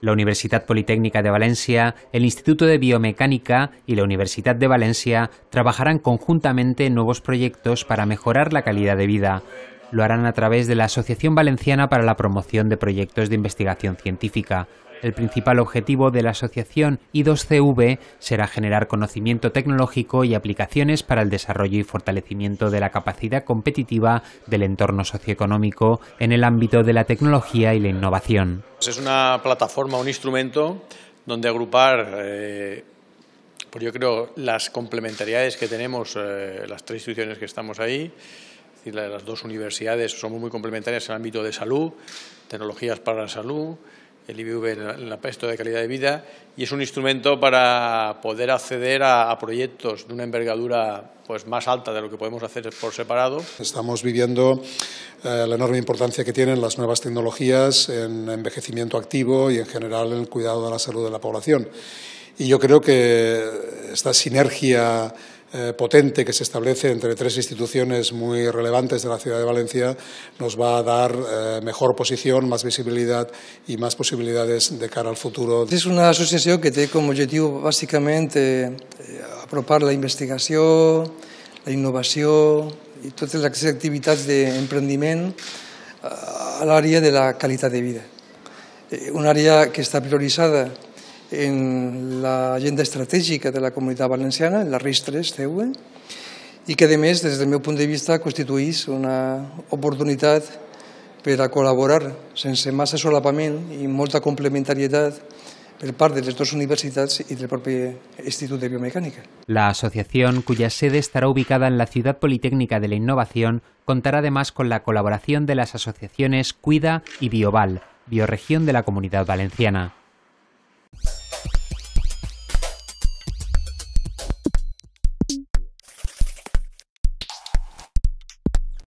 la Universidad Politécnica de Valencia, el Instituto de Biomecánica y la Universidad de Valencia trabajarán conjuntamente en nuevos proyectos para mejorar la calidad de vida. Lo harán a través de la Asociación Valenciana para la Promoción de Proyectos de Investigación Científica. El principal objetivo de la asociación I2CV será generar conocimiento tecnológico y aplicaciones para el desarrollo y fortalecimiento de la capacidad competitiva del entorno socioeconómico en el ámbito de la tecnología y la innovación. Es una plataforma, un instrumento donde agrupar eh, pues yo creo las complementariedades que tenemos eh, las tres instituciones que estamos ahí decir, las dos universidades son muy complementarias en el ámbito de salud, tecnologías para la salud, el IBV en el aspecto de calidad de vida, y es un instrumento para poder acceder a, proyectos de una envergadura pues, más alta de lo que podemos hacer por separado. Estamos viviendo eh, la enorme importancia que tienen las nuevas tecnologías en envejecimiento activo y en general en el cuidado de la salud de la población. Y yo creo que esta sinergia eh, potente que se establece entre tres instituciones muy relevantes de la ciudad de Valencia nos va a dar eh, mejor posición, más visibilidad y más posibilidades de cara al futuro. Es una asociación que tiene como objetivo básicamente eh, apropar la investigación, la innovación y todas las actividades de emprendimiento al área de la calidad de vida. Un área que está priorizada en la agenda Estratégica de la Comunidad valenciana, en la RIS3-CV, y que, además, desde mi punto de vista, constituís una oportunidad para colaborar sin más massa y i molta por per part de las dos universidades y del propio Instituto de Biomecánica. La asociación, cuya sede estará ubicada en la Ciudad Politécnica de la Innovación, contará además con la colaboración de las asociaciones Cuida y Bioval, Bioregión de la Comunidad Valenciana.